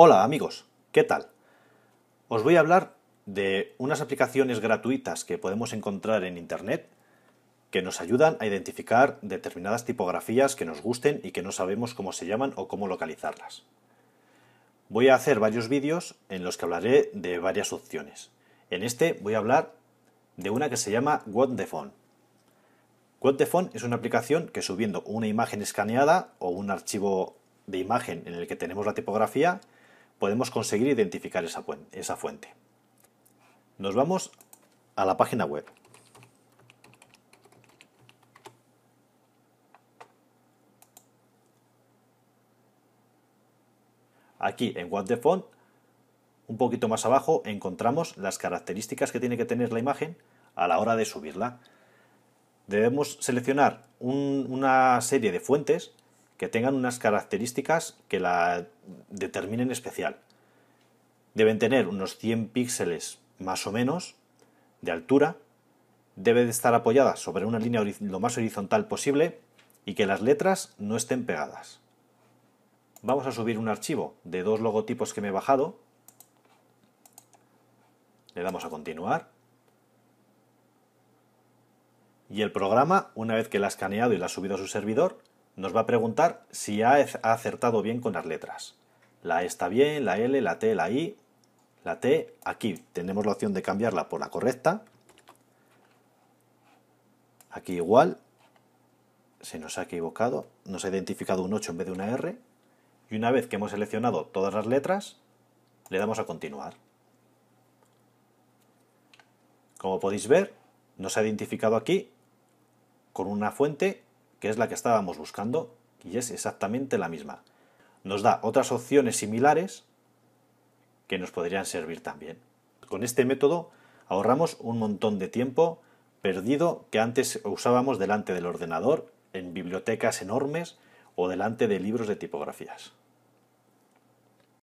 Hola amigos, ¿qué tal? Os voy a hablar de unas aplicaciones gratuitas que podemos encontrar en Internet que nos ayudan a identificar determinadas tipografías que nos gusten y que no sabemos cómo se llaman o cómo localizarlas. Voy a hacer varios vídeos en los que hablaré de varias opciones. En este voy a hablar de una que se llama What the What the es una aplicación que subiendo una imagen escaneada o un archivo de imagen en el que tenemos la tipografía, podemos conseguir identificar esa, fuente. Nos vamos a la página web. Aquí en What the Font, un poquito más abajo, encontramos las características que tiene que tener la imagen a la hora de subirla. Debemos seleccionar una serie de fuentes que tengan unas características que la determinen especial. Deben tener unos 100 píxeles más o menos de altura, debe de estar apoyada sobre una línea lo más horizontal posible y que las letras no estén pegadas. Vamos a subir un archivo de dos logotipos que me he bajado. Le damos a continuar. Y el programa, una vez que la ha escaneado y la ha subido a su servidor, nos va a preguntar si ha acertado bien con las letras. La E está bien, la L, la T, la I, la T. Aquí tenemos la opción de cambiarla por la correcta. Aquí igual. Se nos ha equivocado. Nos ha identificado un 8 en vez de una R. Y una vez que hemos seleccionado todas las letras, le damos a continuar. Como podéis ver, nos ha identificado aquí con una fuente que es la que estábamos buscando, y es exactamente la misma. Nos da otras opciones similares que nos podrían servir también. Con este método ahorramos un montón de tiempo perdido que antes usábamos delante del ordenador, en bibliotecas enormes o delante de libros de tipografías.